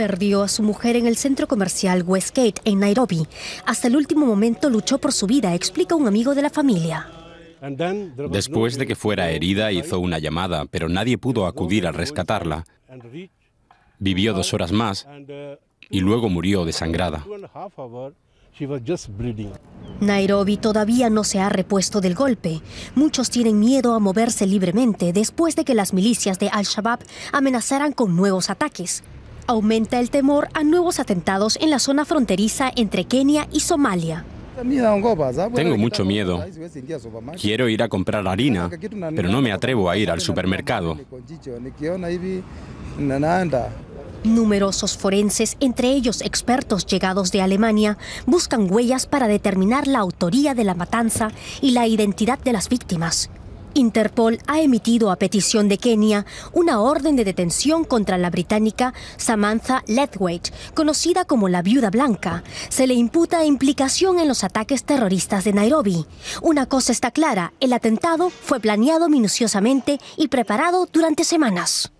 perdió a su mujer en el centro comercial Westgate, en Nairobi. Hasta el último momento luchó por su vida, explica un amigo de la familia. Después de que fuera herida hizo una llamada, pero nadie pudo acudir a rescatarla. Vivió dos horas más y luego murió desangrada. Nairobi todavía no se ha repuesto del golpe. Muchos tienen miedo a moverse libremente después de que las milicias de Al-Shabaab amenazaran con nuevos ataques aumenta el temor a nuevos atentados en la zona fronteriza entre Kenia y Somalia. Tengo mucho miedo. Quiero ir a comprar harina, pero no me atrevo a ir al supermercado. Numerosos forenses, entre ellos expertos llegados de Alemania, buscan huellas para determinar la autoría de la matanza y la identidad de las víctimas. Interpol ha emitido a petición de Kenia una orden de detención contra la británica Samantha Lethwaite, conocida como la Viuda Blanca. Se le imputa implicación en los ataques terroristas de Nairobi. Una cosa está clara, el atentado fue planeado minuciosamente y preparado durante semanas.